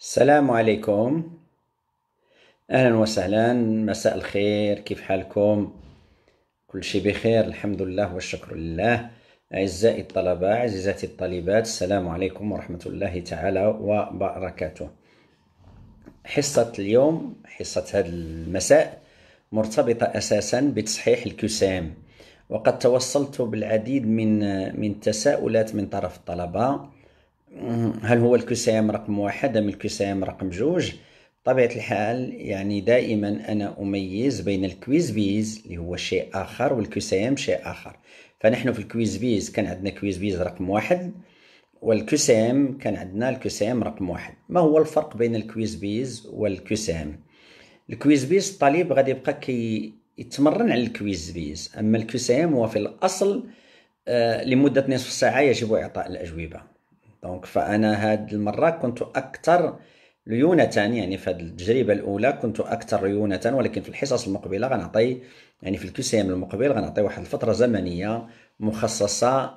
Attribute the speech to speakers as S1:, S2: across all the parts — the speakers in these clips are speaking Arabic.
S1: السلام عليكم اهلا وسهلا مساء الخير كيف حالكم كل شيء بخير الحمد لله والشكر لله اعزائي الطلبه عزيزاتي الطالبات السلام عليكم ورحمه الله تعالى وبركاته حصه اليوم حصه هذا المساء مرتبطه اساسا بتصحيح الكسام وقد توصلت بالعديد من من التساؤلات من طرف الطلبه هل هو الكسام رقم واحد أم الكسام رقم جوج بطبيعة الحال يعني دائما أنا أميز بين الكويز بيز اللي هو شيء آخر والكسام شيء آخر فنحن في الكويز بيز كان عندنا كويز بيز رقم واحد والكسام كان عندنا الكسام رقم واحد ما هو الفرق بين الكويز بيز والكسام الكويز بيز الطالب غادي يبقى كي يتمرن على الكويز بيز أما الكسام هو في الأصل آه، لمدة نصف ساعة يجب إعطاء الأجوبة دونك فانا هاد المره كنت اكثر ليونة يعني في هذه التجربة الأولى كنت أكثر ليونة ولكن في الحصص المقبلة غنعطي يعني في الكيسيام المقبل غنعطي واحد الفترة زمنية مخصصة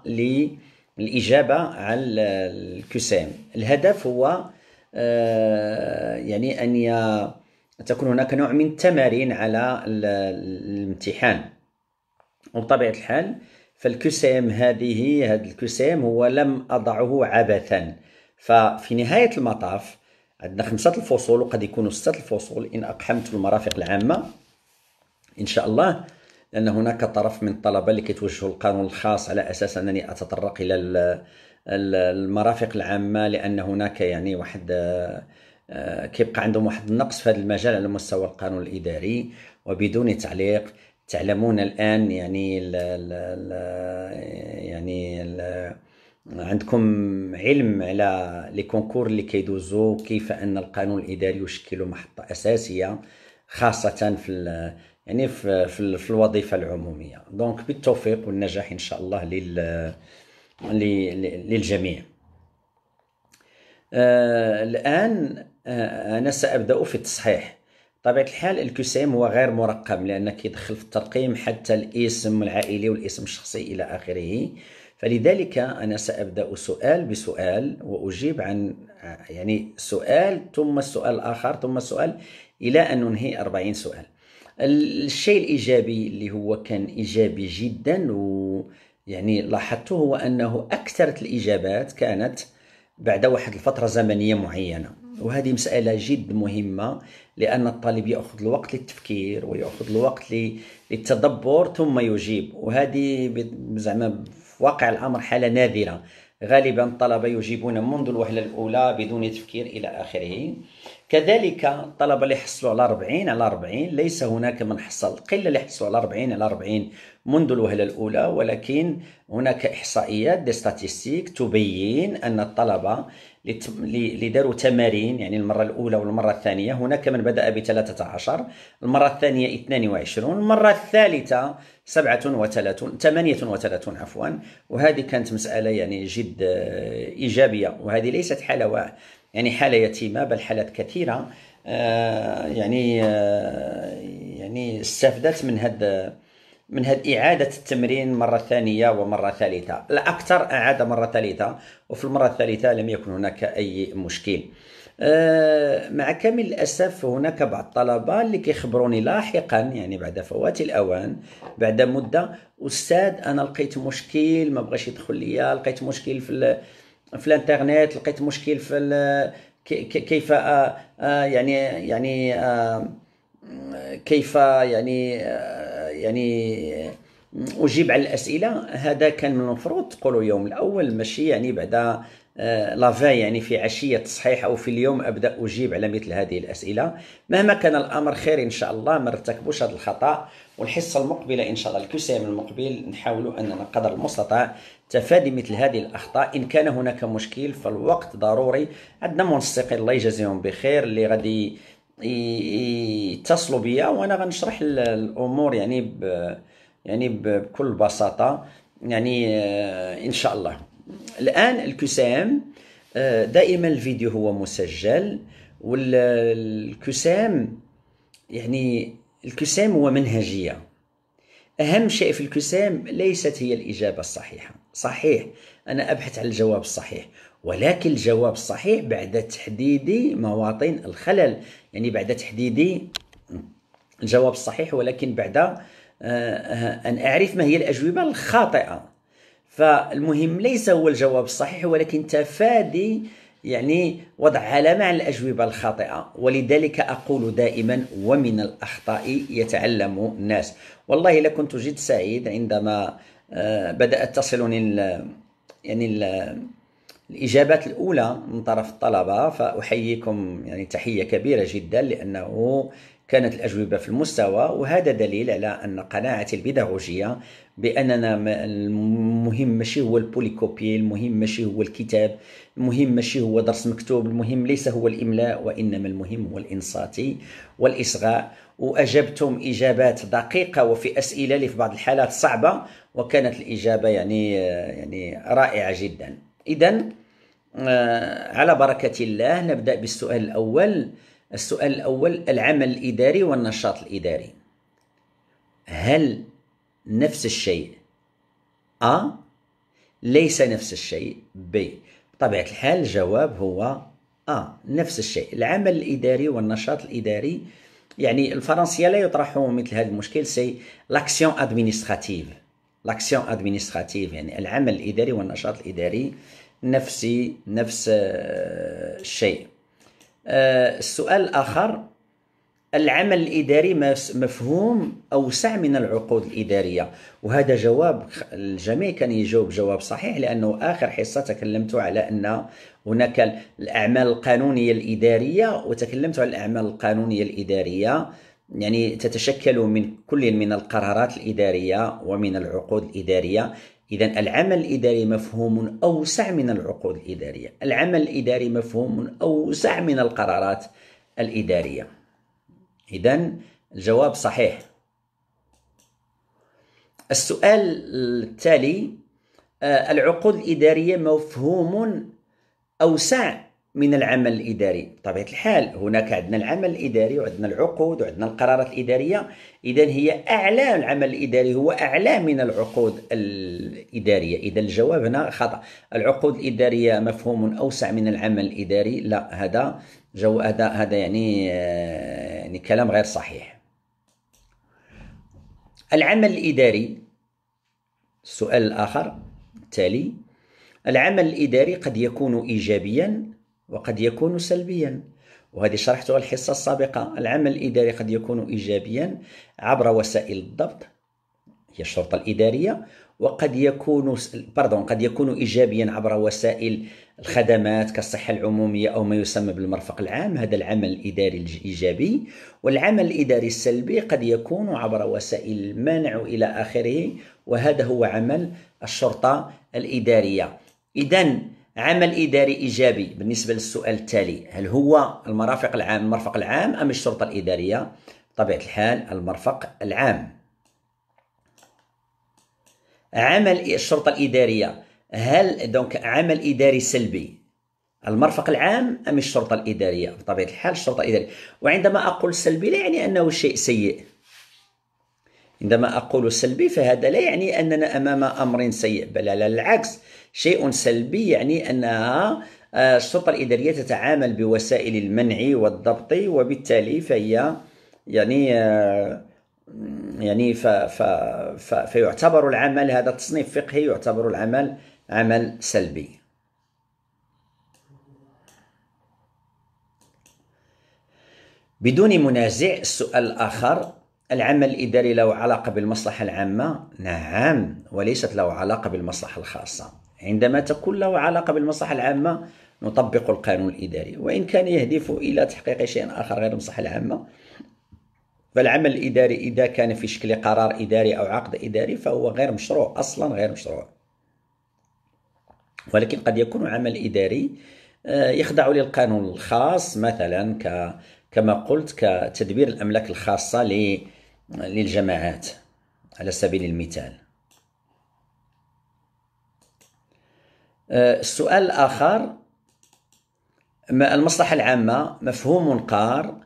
S1: للإجابة على الكيسيام الهدف هو آه، يعني أن تكون هناك نوع من التمارين على الامتحان وبطبيعة الحال فالكسام هذه هذا الكسام هو لم اضعه عبثا ففي نهايه المطاف عندنا خمسه الفصول وقد يكونوا سته الفصول ان اقحمت المرافق العامه ان شاء الله لان هناك طرف من الطلبه اللي كيتوجهوا القانون الخاص على اساس انني اتطرق الى المرافق العامه لان هناك يعني واحد آه، كيبقى عندهم واحد النقص في هذا المجال على مستوى القانون الاداري وبدون تعليق تعلمون الان يعني ال ال يعني الـ عندكم علم على لي كونكور اللي كيدوزو كيف ان القانون الاداري يشكل محطه اساسيه خاصه في يعني في, في, في الوظيفه العموميه دونك بالتوفيق والنجاح ان شاء الله لل للجميع آه الان آه انا سابدا في التصحيح طبيعه الحال الكسيم هو غير مرقم لان كيدخل في الترقيم حتى الاسم العائلي والاسم الشخصي الى اخره فلذلك انا سابدا سؤال بسؤال واجيب عن يعني سؤال ثم السؤال الاخر ثم السؤال الى ان ننهي 40 سؤال الشيء الايجابي اللي هو كان ايجابي جدا و يعني لاحظته هو انه اكثر الاجابات كانت بعد واحد الفتره زمنيه معينه وهذه مسألة جد مهمة لأن الطالب يأخذ الوقت للتفكير ويأخذ الوقت للتدبر ثم يجيب وهذه زعما في واقع الأمر حالة نادرة غالبا الطلبة يجيبون منذ الوهلة الأولى بدون تفكير إلى آخره كذلك الطلبه اللي حصلوا على 40 على 40 ليس هناك من حصل قله اللي حصلوا على 40 على 40 منذ الوهله الاولى ولكن هناك احصائيات دي ستاتستيك تبين ان الطلبه اللي داروا تمارين يعني المره الاولى والمره الثانيه هناك من بدا ب 13 المره الثانيه 22 المره الثالثه 37 38 عفوا وهذه كانت مساله يعني جد ايجابيه وهذه ليست حاله يعني حالة يتيمة بل حالات كثيرة آه، يعني آه، يعني استفدت من هذا من هاد إعادة التمرين مرة ثانية ومرة ثالثة الأكثر أعاد مرة ثالثة وفي المرة الثالثة لم يكن هناك أي مشكل آه، مع كامل الأسف هناك بعض الطلبة اللي كيخبروني لاحقا يعني بعد فوات الأوان بعد مدة أستاذ أنا لقيت مشكل ما بغاش يدخل ليا لقيت مشكل في في الانترنت لقيت مشكل في آه، آه، يعني، يعني، آه، كيف يعني يعني كيف يعني يعني اجيب على الاسئله هذا كان المفروض تقولوا يوم الاول ماشي يعني بعد لافا يعني في عشيه تصحيح او في اليوم ابدا اجيب على مثل هذه الاسئله مهما كان الامر خير ان شاء الله ما نرتكبوش هذا الخطا والحصه المقبله ان شاء الله الكسام المقبل نحاولوا اننا قدر المستطاع تفادي مثل هذه الاخطاء ان كان هناك مشكل فالوقت ضروري عندنا منسقين الله يجازيهم بخير اللي غادي يتصلوا بيا وانا غنشرح الامور يعني ب يعني بكل بساطه يعني آه، ان شاء الله الان الكسام آه، دائما الفيديو هو مسجل والكسام يعني الكسام هو منهجيه اهم شيء في الكسام ليست هي الاجابه الصحيحه صحيح أنا أبحث عن الجواب الصحيح ولكن الجواب الصحيح بعد تحديد مواطن الخلل يعني بعد تحديد الجواب الصحيح ولكن بعد آه، أن أعرف ما هي الأجوبة الخاطئة فالمهم ليس هو الجواب الصحيح ولكن تفادي يعني وضع علامة على الأجوبة الخاطئة ولذلك أقول دائما ومن الأخطاء يتعلم الناس والله لكنت جد سعيد عندما آه، بدأت تصلني الـ يعني الـ يعني الإجابات الأولى من طرف الطلبة فأحييكم يعني تحية كبيرة جدا لأنه كانت الأجوبة في المستوى وهذا دليل على أن قناعتي البيداغوجية بأننا المهم ماشي هو البوليكوبي المهم ماشي هو الكتاب المهم ماشي هو درس مكتوب المهم ليس هو الإملاء وإنما المهم هو الإنصات والإصغاء واجبتم اجابات دقيقه وفي اسئله اللي في بعض الحالات صعبه وكانت الاجابه يعني يعني رائعه جدا اذا آه، على بركه الله نبدا بالسؤال الاول السؤال الاول العمل الاداري والنشاط الاداري هل نفس الشيء ا ليس نفس الشيء ب بطبيعه الحال الجواب هو ا نفس الشيء العمل الاداري والنشاط الاداري آه يعني الفرنسيه لا يطرح مثل هذا المشكل سي لاكسيون ادمينستراتيف لاكسيون ادمينستراتيف يعني العمل الاداري والنشاط الاداري نفسي نفس الشيء آه، آه، السؤال الاخر العمل الاداري مفهوم اوسع من العقود الاداريه وهذا جواب الجميع كان يجاوب جواب صحيح لانه اخر حصه تكلمت على ان هناك الاعمال القانونيه الاداريه وتكلمت عن الاعمال القانونيه الاداريه يعني تتشكل من كل من القرارات الاداريه ومن العقود الاداريه اذا العمل الاداري مفهوم اوسع من العقود الاداريه العمل الاداري مفهوم اوسع من القرارات الاداريه اذا الجواب صحيح السؤال التالي آه، العقود الاداريه مفهوم أوسع من العمل الإداري بطبيعة الحال هناك عندنا العمل الإداري وعندنا العقود وعندنا القرارات الإدارية إذا هي أعلى العمل الإداري هو أعلى من العقود الإدارية إذا الجواب هنا خطأ العقود الإدارية مفهوم أوسع من العمل الإداري لا هذا جو هذا هذا يعني آه، يعني كلام غير صحيح العمل الإداري السؤال الآخر التالي العمل الإداري قد يكون إيجابيا وقد يكون سلبيا وهذه شرحتها الحصة السابقة العمل الإداري قد يكون إيجابيا عبر وسائل الضبط هي الشرطة الإدارية وقد يكون باردون قد يكون ايجابيا عبر وسائل الخدمات كالصحه العموميه او ما يسمى بالمرفق العام هذا العمل الاداري الايجابي والعمل الاداري السلبي قد يكون عبر وسائل المنع الى اخره وهذا هو عمل الشرطه الاداريه اذا عمل اداري ايجابي بالنسبه للسؤال التالي هل هو المرافق العام المرفق العام ام الشرطه الاداريه بطبيعه الحال المرفق العام عمل الشرطه الاداريه هل دونك عمل اداري سلبي المرفق العام ام الشرطه الاداريه بطبيعه الحال الشرطه الاداريه وعندما اقول سلبي لا يعني انه شيء سيء عندما أقول سلبي فهذا لا يعني أننا أمام أمر سيء بل على العكس شيء سلبي يعني أنها آه، السلطة الإدارية تتعامل بوسائل المنع والضبط وبالتالي فهي يعني آه، يعني ف ف ف فيعتبر العمل هذا تصنيف فقهي يعتبر العمل عمل سلبي بدون منازع السؤال الآخر العمل الإداري له علاقة بالمصلحة العامة نعم وليست له علاقة بالمصلحة الخاصة عندما تكون له علاقة بالمصلحة العامة نطبق القانون الإداري وإن كان يهدف إلى تحقيق شيء آخر غير المصلحة العامة فالعمل الإداري إذا كان في شكل قرار إداري أو عقد إداري فهو غير مشروع أصلا غير مشروع ولكن قد يكون عمل إداري آه، يخضع للقانون الخاص مثلا ك كما قلت كتدبير الأملاك الخاصة للجماعات على سبيل المثال آه، السؤال الآخر المصلحة العامة مفهوم قار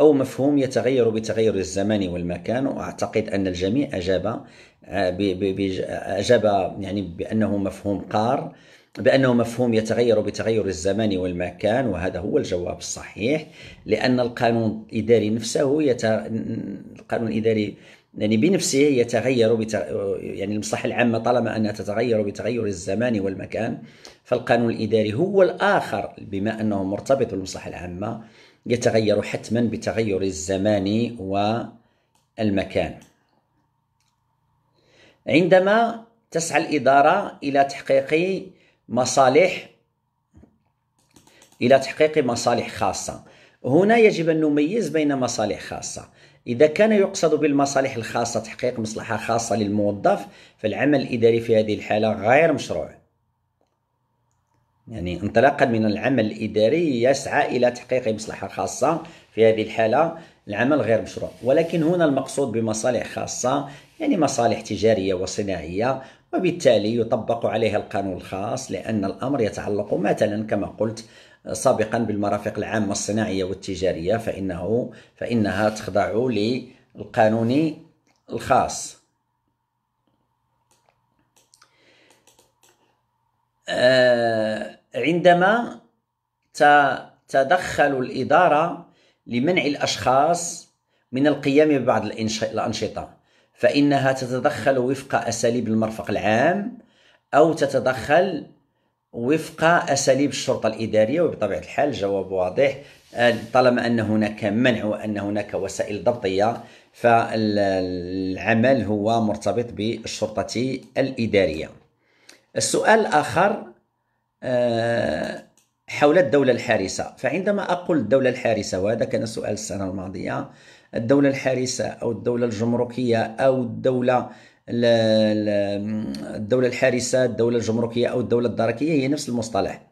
S1: أو مفهوم يتغير بتغير الزمان والمكان وأعتقد أن الجميع أجاب آه، أجاب يعني بأنه مفهوم قار بأنه مفهوم يتغير بتغير الزمان والمكان وهذا هو الجواب الصحيح لأن القانون الإداري نفسه يت... القانون الإداري يعني بنفسه يتغير بت... يعني المصلحة العامة طالما أنها تتغير بتغير الزمان والمكان فالقانون الإداري هو الآخر بما أنه مرتبط بالمصلحة العامة يتغير حتما بتغير الزمان والمكان عندما تسعى الإدارة إلى تحقيق مصالح إلى تحقيق مصالح خاصة هنا يجب أن نميز بين مصالح خاصة إذا كان يقصد بالمصالح الخاصة تحقيق مصلحة خاصة للموظف فالعمل الإداري في هذه الحالة غير مشروع يعني انطلاقا من العمل الإداري يسعى إلى تحقيق مصلحة خاصة في هذه الحالة العمل غير مشروع ولكن هنا المقصود بمصالح خاصة يعني مصالح تجارية وصناعية وبالتالي يطبق عليها القانون الخاص لأن الأمر يتعلق مثلا كما قلت سابقا بالمرافق العامة الصناعية والتجارية فإنه فإنها تخضع للقانون الخاص آه، عندما تتدخل الإدارة لمنع الأشخاص من القيام ببعض الأنشطة فإنها تتدخل وفق أساليب المرفق العام أو تتدخل وفق أساليب الشرطة الإدارية وبطبيعة الحال الجواب واضح آه، طالما أن هناك منع وأن هناك وسائل ضبطية فالعمل هو مرتبط بالشرطة الإدارية السؤال الآخر آه، حول الدولة الحارسة فعندما أقول الدولة الحارسة وهذا كان سؤال السنة الماضية الدولة الحارسة أو الدولة الجمركية أو الدولة الدولة الحارسة الدولة الجمركية أو الدولة الدركية هي نفس المصطلح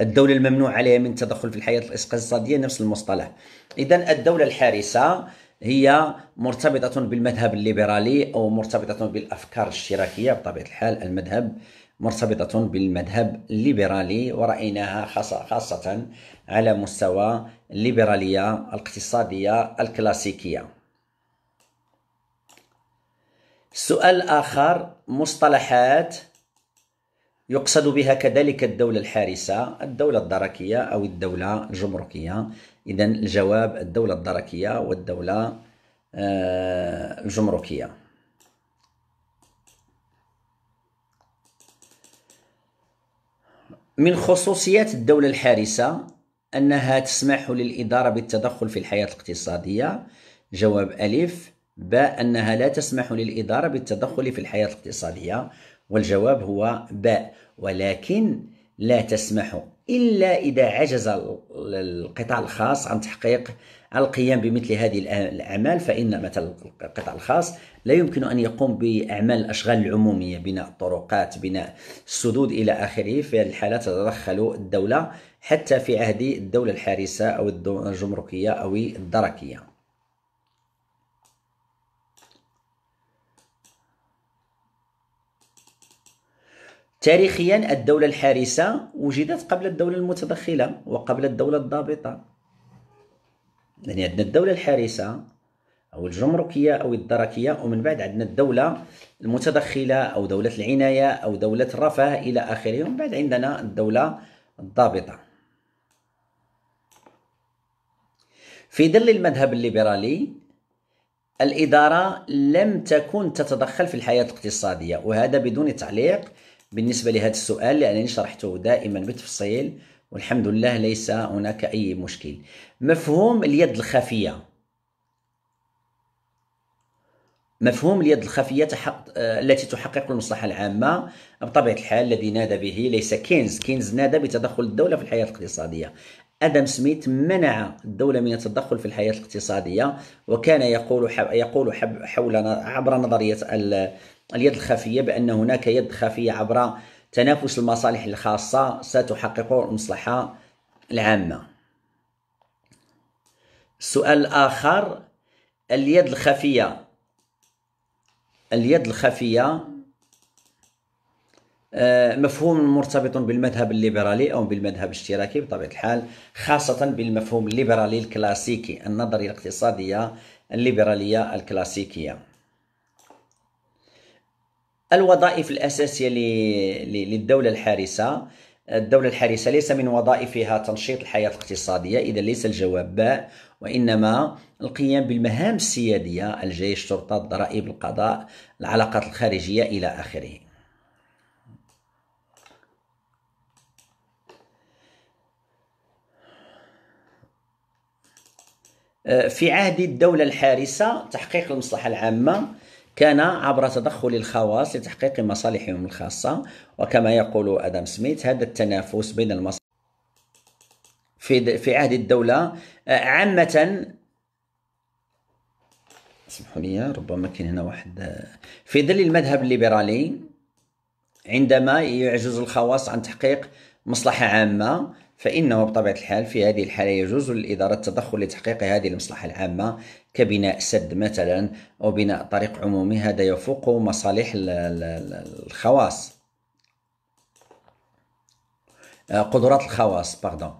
S1: الدولة الممنوع عليها من التدخل في الحياة الاقتصادية نفس المصطلح إذا الدولة الحارسة هي مرتبطة بالمذهب الليبرالي أو مرتبطة بالأفكار الاشتراكية بطبيعة الحال المذهب مرتبطة بالمذهب الليبرالي ورأيناها خاصة على مستوى الليبرالية الاقتصادية الكلاسيكية السؤال الآخر مصطلحات يقصد بها كذلك الدولة الحارسة الدولة الدركية أو الدولة الجمركية إذا الجواب الدولة الدركية والدولة آه، الجمركية من خصوصيات الدولة الحارسة أنها تسمح للإدارة بالتدخل في الحياة الاقتصادية جواب ألف باء أنها لا تسمح للإدارة بالتدخل في الحياة الاقتصادية والجواب هو باء ولكن لا تسمح إلا إذا عجز القطاع الخاص عن تحقيق القيام بمثل هذه الأعمال فإن مثلا القطاع الخاص لا يمكن أن يقوم بأعمال الأشغال العمومية بناء الطرقات بناء السدود إلى آخره في هذه الحالة تتدخل الدولة حتى في عهد الدولة الحارسة أو الجمركية أو الدركية تاريخيا الدولة الحارسة وجدت قبل الدولة المتدخلة وقبل الدولة الضابطة يعني عندنا الدولة الحارسة أو الجمركية أو الدركية ومن بعد عندنا الدولة المتدخلة أو دولة العناية أو دولة الرفاه إلى آخره ومن بعد عندنا الدولة الضابطة في ظل المذهب الليبرالي الإدارة لم تكن تتدخل في الحياة الاقتصادية وهذا بدون تعليق بالنسبة لهذا السؤال لأنني شرحته دائما بالتفصيل والحمد لله ليس هناك أي مشكل مفهوم اليد الخفية مفهوم اليد الخفية تحق... آه، التي تحقق المصلحة العامة بطبيعة الحال الذي نادى به ليس كينز كينز نادى بتدخل الدولة في الحياة الاقتصادية ادم سميث منع الدوله من التدخل في الحياه الاقتصاديه وكان يقول يقول حول عبر نظريه اليد الخفيه بان هناك يد خفيه عبر تنافس المصالح الخاصة ستحقق المصلحة العامة السؤال الآخر اليد الخفية اليد الخفية آه، مفهوم مرتبط بالمذهب الليبرالي أو بالمذهب الاشتراكي بطبيعة الحال خاصة بالمفهوم الليبرالي الكلاسيكي النظرية الاقتصادية الليبرالية الكلاسيكية الوظائف الأساسية للدولة الحارسة الدولة الحارسة ليس من وظائفها تنشيط الحياة الاقتصادية إذا ليس الجواب باء وإنما القيام بالمهام السيادية الجيش الشرطة الضرائب القضاء العلاقات الخارجية إلى آخره آه، في عهد الدولة الحارسة تحقيق المصلحة العامة كان عبر تدخل الخواص لتحقيق مصالحهم الخاصة وكما يقول أدم سميث هذا التنافس بين المصالح في في عهد الدولة آه، عامة اسمحوا لي ربما كاين هنا واحد آه، في ظل المذهب الليبرالي عندما يعجز الخواص عن تحقيق مصلحة عامة فإنه بطبيعة الحال في هذه الحالة يجوز للإدارة التدخل لتحقيق هذه المصلحة العامة كبناء سد مثلا أو بناء طريق عمومي هذا يفوق مصالح الخواص آه، قدرات الخواص باردون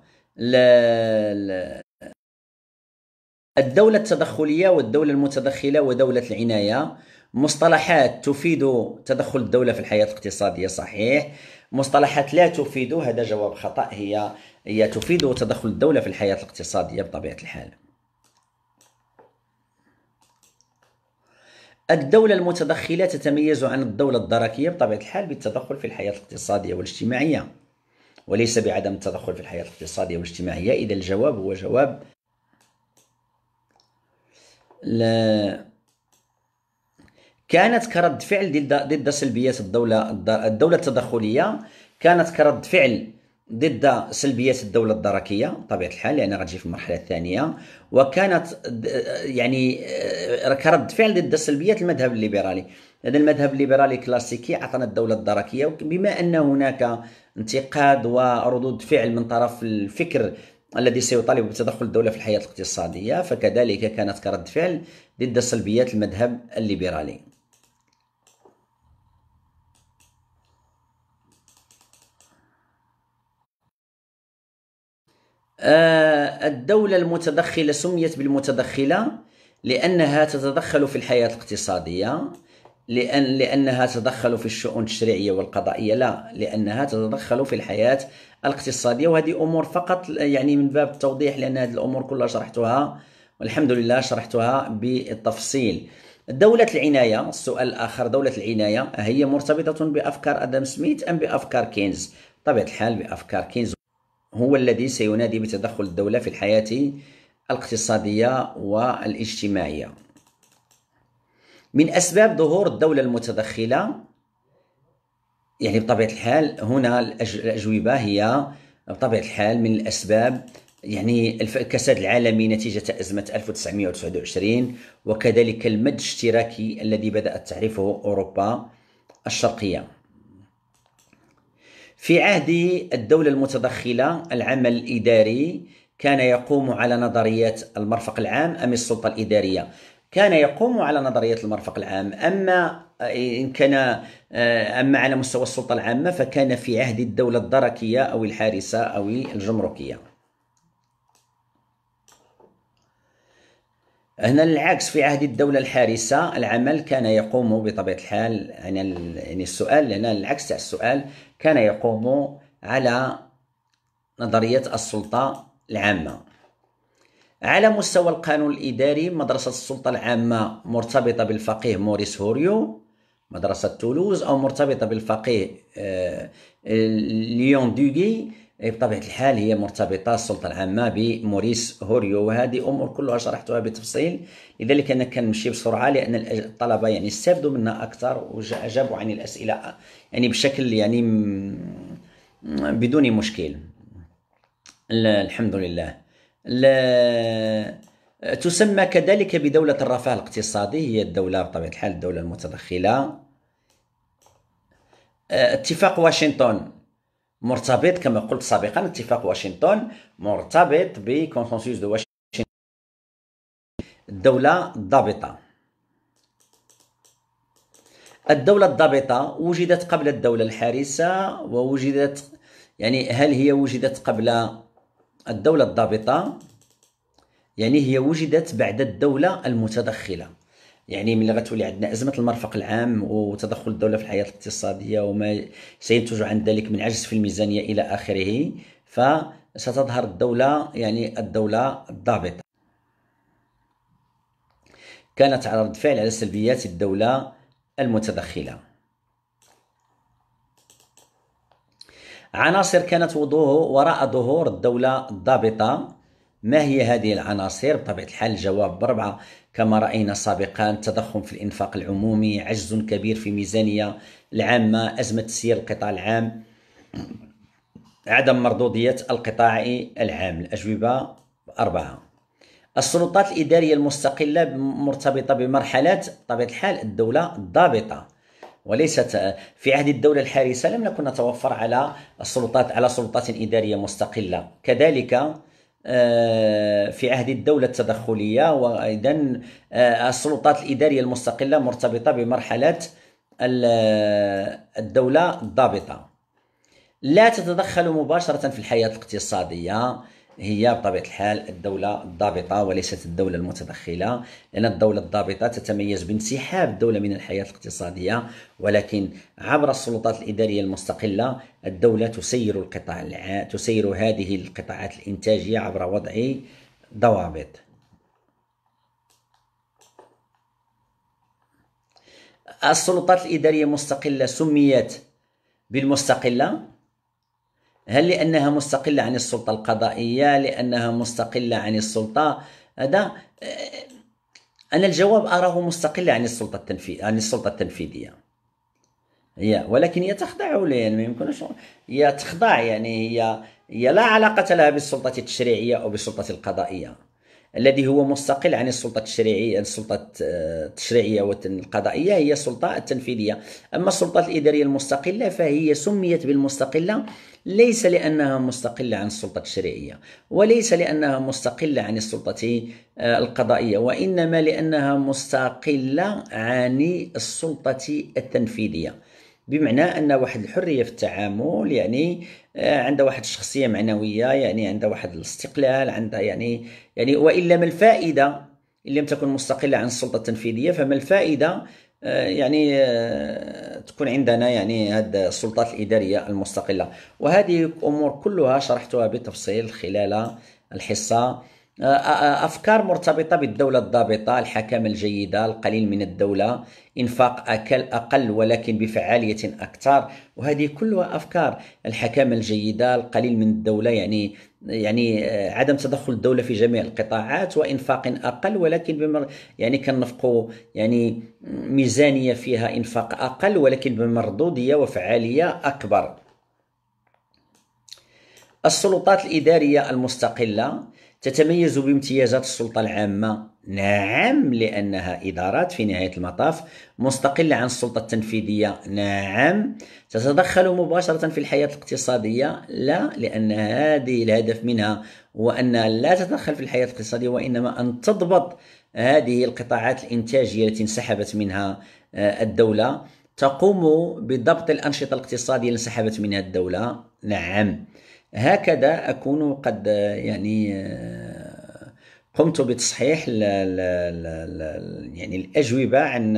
S1: الدولة التدخلية والدولة المتدخلة ودولة العناية مصطلحات تفيد تدخل الدولة في الحياة الاقتصادية صحيح مصطلحات لا تفيد هذا جواب خطأ هي هي تفيد تدخل الدولة في الحياة الاقتصادية بطبيعة الحال الدولة المتدخلة تتميز عن الدولة الدركية بطبيعة الحال بالتدخل في الحياة الاقتصادية والاجتماعية وليس بعدم التدخل في الحياة الاقتصادية والاجتماعية إذا الجواب هو جواب لا كانت كرد فعل ضد سلبيات الدولة الدولة التدخلية كانت كرد فعل ضد سلبيات الدولة الدركية بطبيعة الحال يعني غتجي في المرحلة الثانية وكانت يعني آه، كرد فعل ضد سلبيات المذهب الليبرالي هذا المذهب الليبرالي كلاسيكي عطانا الدولة الدركية بما أن هناك انتقاد وردود فعل من طرف الفكر الذي سيطالب بتدخل الدولة في الحياة الاقتصادية فكذلك كانت كرد فعل ضد سلبيات المذهب الليبرالي آه، الدولة المتدخلة سميت بالمتدخلة لأنها تتدخل في الحياة الاقتصادية لأن لأنها تتدخل في الشؤون التشريعية والقضائية لا لأنها تتدخل في الحياة الاقتصادية وهذه أمور فقط يعني من باب التوضيح لأن هذه الأمور كلها شرحتها والحمد لله شرحتها بالتفصيل دولة العناية السؤال الآخر دولة العناية هي مرتبطة بأفكار أدم سميث أم بأفكار كينز؟ بطبيعة الحال بأفكار كينز هو الذي سينادي بتدخل الدولة في الحياة الاقتصادية والاجتماعية من أسباب ظهور الدولة المتدخلة يعني بطبيعة الحال هنا الأجوبة هي بطبيعة الحال من الأسباب يعني الكساد العالمي نتيجة أزمة 1929 وكذلك المد الاشتراكي الذي بدأت تعرفه أوروبا الشرقية في عهد الدولة المتدخلة العمل الإداري كان يقوم على نظرية المرفق العام أم السلطة الإدارية كان يقوم على نظرية المرفق العام أما إن كان أما على مستوى السلطة العامة فكان في عهد الدولة الدركية أو الحارسة أو الجمركية هنا العكس في عهد الدولة الحارسة العمل كان يقوم بطبيعة الحال يعني السؤال هنا العكس تاع السؤال كان يقوم على نظرية السلطة العامة على مستوى القانون الإداري مدرسة السلطة العامة مرتبطة بالفقيه موريس هوريو مدرسة تولوز أو مرتبطة بالفقيه آه، ليون دوغي اي بطبيعه الحال هي مرتبطه السلطه العامه بموريس هوريو وهذه امور كلها شرحتها بالتفصيل لذلك انا كنمشي بسرعه لان الطلبه يعني استفدوا منها اكثر واجابوا عن الاسئله يعني بشكل يعني بدون مشكل الحمد لله تسمى كذلك بدولة الرفاه الاقتصادي هي الدولة بطبيعة الحال الدولة المتدخلة آه، اتفاق واشنطن مرتبط كما قلت سابقا اتفاق واشنطن مرتبط بكونسنسوس دو واشنطن الدولة الضابطة الدولة الضابطة وجدت قبل الدولة الحارسة ووجدت يعني هل هي وجدت قبل الدولة الضابطة يعني هي وجدت بعد الدولة المتدخلة يعني ملي غتولي عندنا ازمه المرفق العام وتدخل الدوله في الحياه الاقتصاديه وما سينتج عن ذلك من عجز في الميزانيه الى اخره فستظهر الدوله يعني الدوله الضابطه كانت على رد فعل على سلبيات الدوله المتدخله عناصر كانت وراء ظهور الدوله الضابطه ما هي هذه العناصر بطبيعه الحال الجواب بربعه كما راينا سابقا تضخم في الانفاق العمومي عجز كبير في الميزانيه العامه ازمه تسيير القطاع العام عدم مردوديه القطاع العام الاجوبه اربعه السلطات الاداريه المستقله مرتبطه بمرحلات طبيعه الحال الدوله الضابطه وليست في عهد الدولة الحارسة لم نكن نتوفر على السلطات على سلطات إدارية مستقلة كذلك آه، في عهد الدولة التدخلية وأيضا آه، السلطات الإدارية المستقلة مرتبطة بمرحلة آه، الدولة الضابطة لا تتدخل مباشرة في الحياة الاقتصادية هي بطبيعة الحال الدولة الضابطة وليست الدولة المتدخلة لأن الدولة الضابطة تتميز بانسحاب الدولة من الحياة الاقتصادية ولكن عبر السلطات الإدارية المستقلة الدولة تسير القطاع تسير هذه القطاعات الإنتاجية عبر وضع ضوابط السلطات الإدارية المستقلة سميت بالمستقلة هل لأنها مستقلة عن السلطة القضائية لأنها مستقلة عن السلطة هذا أنا الجواب أراه مستقلة عن السلطة التنفيذ عن السلطة التنفيذية هي ولكن هي تخضع يعني ما يمكنش هي تخضع يعني هي هي لا علاقة لها بالسلطة التشريعية أو بالسلطة القضائية الذي هو مستقل عن السلطة التشريعية السلطة التشريعية والقضائية هي السلطة التنفيذية أما السلطة الإدارية المستقلة فهي سميت بالمستقلة ليس لأنها مستقلة عن السلطة التشريعية وليس لأنها مستقلة عن السلطة آه، القضائية وإنما لأنها مستقلة عن السلطة التنفيذية بمعنى ان واحد الحريه في التعامل يعني آه، عندها واحد الشخصيه معنويه يعني عندها واحد الاستقلال عندها يعني يعني والا ما الفائده ان لم تكن مستقله عن السلطه التنفيذيه فما الفائده آه، يعني آه، تكون عندنا يعني هذه السلطات الإدارية المستقلة وهذه الأمور كلها شرحتها بالتفصيل خلال الحصة آه، آه، آه، افكار مرتبطه بالدوله الضابطه الحكامه الجيده القليل من الدوله انفاق اقل اقل ولكن بفعاليه اكثر وهذه كلها افكار الحكامه الجيده القليل من الدوله يعني يعني عدم تدخل الدوله في جميع القطاعات وانفاق اقل ولكن بمر يعني كنفقوا يعني ميزانيه فيها انفاق اقل ولكن بمردوديه وفعاليه اكبر السلطات الاداريه المستقله تتميز بامتيازات السلطة العامة نعم لأنها إدارات في نهاية المطاف مستقلة عن السلطة التنفيذية نعم تتدخل مباشرة في الحياة الاقتصادية لا لأن هذه الهدف منها هو أن لا تتدخل في الحياة الاقتصادية وإنما أن تضبط هذه القطاعات الإنتاجية التي انسحبت منها آه، الدولة تقوم بضبط الأنشطة الاقتصادية اللي انسحبت منها الدولة نعم هكذا أكون قد يعني قمت بتصحيح لـ لـ لـ يعني الأجوبة عن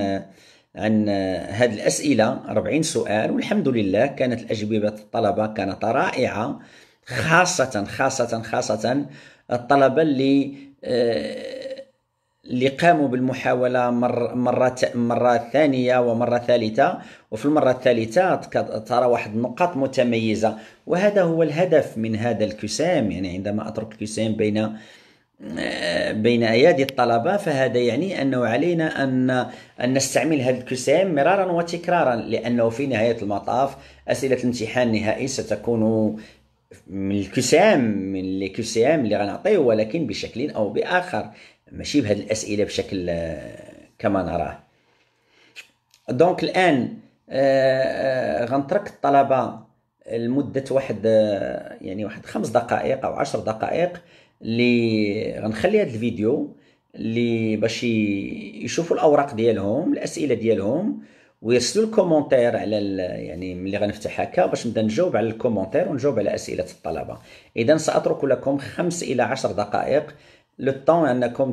S1: عن هذه الأسئلة 40 سؤال والحمد لله كانت الأجوبة الطلبة كانت رائعة خاصة خاصة خاصة الطلبة اللي آه، اللي قاموا بالمحاولة مر مرة مرة ثانية ومرة ثالثة وفي المرة الثالثة ترى واحد النقاط متميزة وهذا هو الهدف من هذا الكسام يعني عندما أترك الكسام بين آه، بين أيادي الطلبة فهذا يعني أنه علينا أن أن نستعمل هذا الكسام مرارا وتكرارا لأنه في نهاية المطاف أسئلة الامتحان النهائي ستكون من الكسام من الكسام اللي غنعطيه ولكن بشكل أو بآخر ماشي بهذه الاسئله بشكل آه، كما نراه دونك الان آه، آه، غنترك الطلبه لمده واحد يعني واحد خمس دقائق او عشر دقائق اللي غنخلي هذا الفيديو اللي باش يشوفوا الاوراق ديالهم الاسئله ديالهم ويرسلوا الكومونتير على يعني ملي غنفتح هكا باش نبدا نجاوب على الكومونتير ونجاوب على اسئله الطلبه اذا ساترك لكم خمس الى عشر دقائق لو طون انكم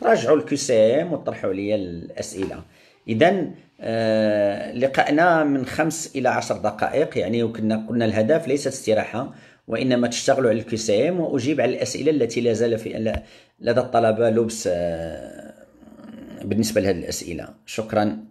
S1: تراجعوا الكيو سي ام وتطرحوا لي الاسئله اذا آه لقائنا من خمس الى عشر دقائق يعني وكنا قلنا الهدف ليست استراحه وانما تشتغلوا على الكيو سي ام واجيب على الاسئله التي لا زال في لدى الطلبه لبس آه بالنسبه لهذه الاسئله شكرا